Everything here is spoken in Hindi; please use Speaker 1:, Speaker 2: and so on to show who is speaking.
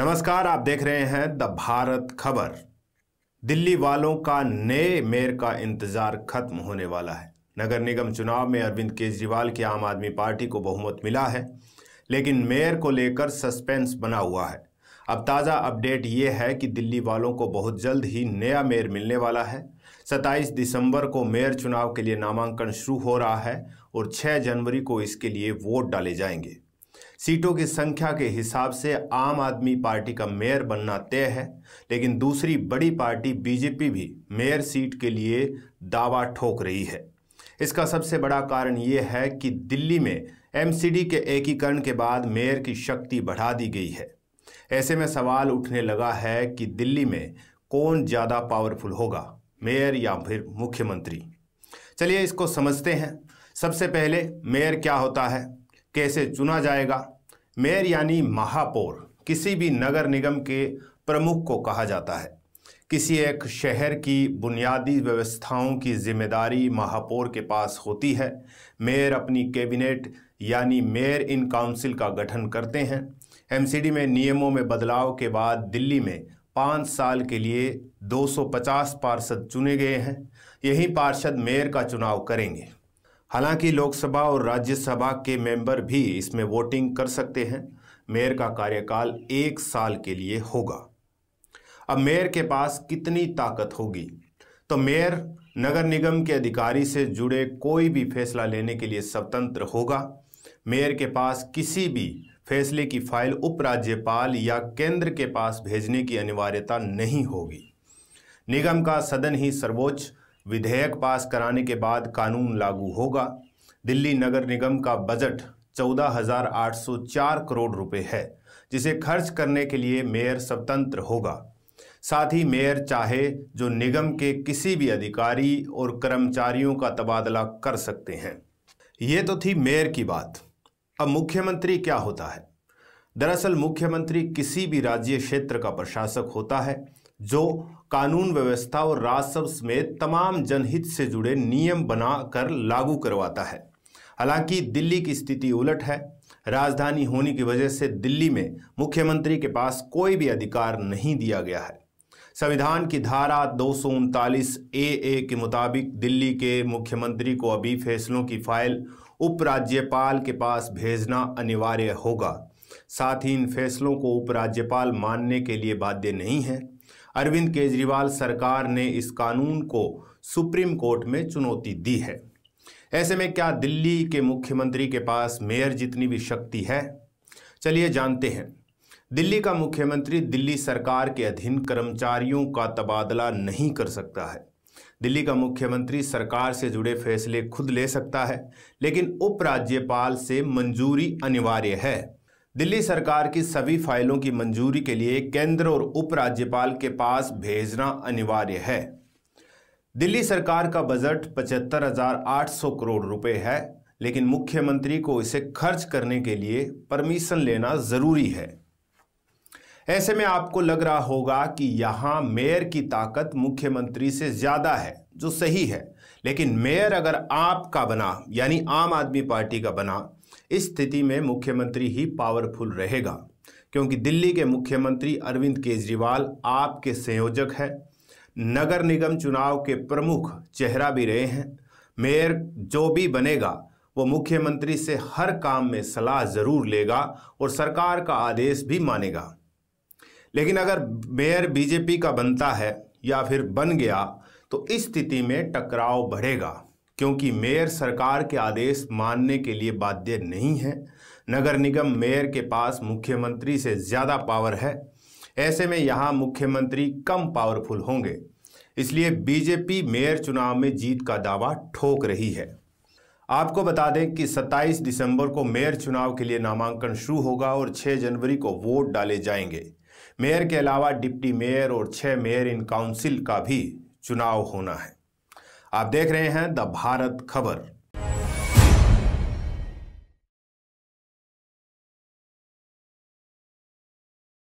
Speaker 1: नमस्कार आप देख रहे हैं द भारत खबर दिल्ली वालों का नए मेयर का इंतजार खत्म होने वाला है नगर निगम चुनाव में अरविंद केजरीवाल की आम आदमी पार्टी को बहुमत मिला है लेकिन मेयर को लेकर सस्पेंस बना हुआ है अब ताज़ा अपडेट ये है कि दिल्ली वालों को बहुत जल्द ही नया मेयर मिलने वाला है 27 दिसंबर को मेयर चुनाव के लिए नामांकन शुरू हो रहा है और 6 जनवरी को इसके लिए वोट डाले जाएंगे सीटों की संख्या के हिसाब से आम आदमी पार्टी का मेयर बनना तय है लेकिन दूसरी बड़ी पार्टी बीजेपी भी मेयर सीट के लिए दावा ठोक रही है इसका सबसे बड़ा कारण ये है कि दिल्ली में एमसीडी के एकीकरण के बाद मेयर की शक्ति बढ़ा दी गई है ऐसे में सवाल उठने लगा है कि दिल्ली में कौन ज़्यादा पावरफुल होगा मेयर या फिर मुख्यमंत्री चलिए इसको समझते हैं सबसे पहले मेयर क्या होता है कैसे चुना जाएगा मेयर यानी महापौर किसी भी नगर निगम के प्रमुख को कहा जाता है किसी एक शहर की बुनियादी व्यवस्थाओं की जिम्मेदारी महापौर के पास होती है मेयर अपनी कैबिनेट यानी मेयर इन काउंसिल का गठन करते हैं एमसीडी में नियमों में बदलाव के बाद दिल्ली में पाँच साल के लिए 250 पार्षद चुने गए हैं यही पार्षद मेयर का चुनाव करेंगे हालांकि लोकसभा और राज्यसभा के मेंबर भी इसमें वोटिंग कर सकते हैं मेयर का कार्यकाल एक साल के लिए होगा अब मेयर के पास कितनी ताकत होगी तो मेयर नगर निगम के अधिकारी से जुड़े कोई भी फैसला लेने के लिए स्वतंत्र होगा मेयर के पास किसी भी फैसले की फाइल उपराज्यपाल या केंद्र के पास भेजने की अनिवार्यता नहीं होगी निगम का सदन ही सर्वोच्च विधेयक पास कराने के बाद कानून लागू होगा दिल्ली नगर निगम का बजट 14,804 करोड़ रुपए है जिसे खर्च करने के लिए मेयर स्वतंत्र होगा साथ ही मेयर चाहे जो निगम के किसी भी अधिकारी और कर्मचारियों का तबादला कर सकते हैं ये तो थी मेयर की बात अब मुख्यमंत्री क्या होता है दरअसल मुख्यमंत्री किसी भी राज्य क्षेत्र का प्रशासक होता है जो कानून व्यवस्था और राजस्व समेत तमाम जनहित से जुड़े नियम बनाकर लागू करवाता है हालांकि दिल्ली की स्थिति उलट है राजधानी होने की वजह से दिल्ली में मुख्यमंत्री के पास कोई भी अधिकार नहीं दिया गया है संविधान की धारा दो ए ए के मुताबिक दिल्ली के मुख्यमंत्री को अभी फैसलों की फाइल उपराज्यपाल के पास भेजना अनिवार्य होगा साथ ही इन फैसलों को उपराज्यपाल मानने के लिए बाध्य नहीं है अरविंद केजरीवाल सरकार ने इस कानून को सुप्रीम कोर्ट में चुनौती दी है ऐसे में क्या दिल्ली के मुख्यमंत्री के पास मेयर जितनी भी शक्ति है चलिए जानते हैं दिल्ली का मुख्यमंत्री दिल्ली सरकार के अधीन कर्मचारियों का तबादला नहीं कर सकता है दिल्ली का मुख्यमंत्री सरकार से जुड़े फैसले खुद ले सकता है लेकिन उपराज्यपाल से मंजूरी अनिवार्य है दिल्ली सरकार की सभी फाइलों की मंजूरी के लिए केंद्र और उपराज्यपाल के पास भेजना अनिवार्य है दिल्ली सरकार का बजट पचहत्तर हजार आठ सौ करोड़ रुपए है लेकिन मुख्यमंत्री को इसे खर्च करने के लिए परमिशन लेना जरूरी है ऐसे में आपको लग रहा होगा कि यहां मेयर की ताकत मुख्यमंत्री से ज़्यादा है जो सही है लेकिन मेयर अगर आपका बना यानी आम आदमी पार्टी का बना इस स्थिति में मुख्यमंत्री ही पावरफुल रहेगा क्योंकि दिल्ली के मुख्यमंत्री अरविंद केजरीवाल आपके संयोजक हैं नगर निगम चुनाव के प्रमुख चेहरा भी रहे हैं मेयर जो भी बनेगा वो मुख्यमंत्री से हर काम में सलाह जरूर लेगा और सरकार का आदेश भी मानेगा लेकिन अगर मेयर बीजेपी का बनता है या फिर बन गया तो इस स्थिति में टकराव बढ़ेगा क्योंकि मेयर सरकार के आदेश मानने के लिए बाध्य नहीं है नगर निगम मेयर के पास मुख्यमंत्री से ज़्यादा पावर है ऐसे में यहाँ मुख्यमंत्री कम पावरफुल होंगे इसलिए बीजेपी मेयर चुनाव में जीत का दावा ठोक रही है आपको बता दें कि 27 दिसंबर को मेयर चुनाव के लिए नामांकन शुरू होगा और 6 जनवरी को वोट डाले जाएंगे मेयर के अलावा डिप्टी मेयर और 6 मेयर इन काउंसिल का भी चुनाव होना है आप देख रहे हैं द भारत खबर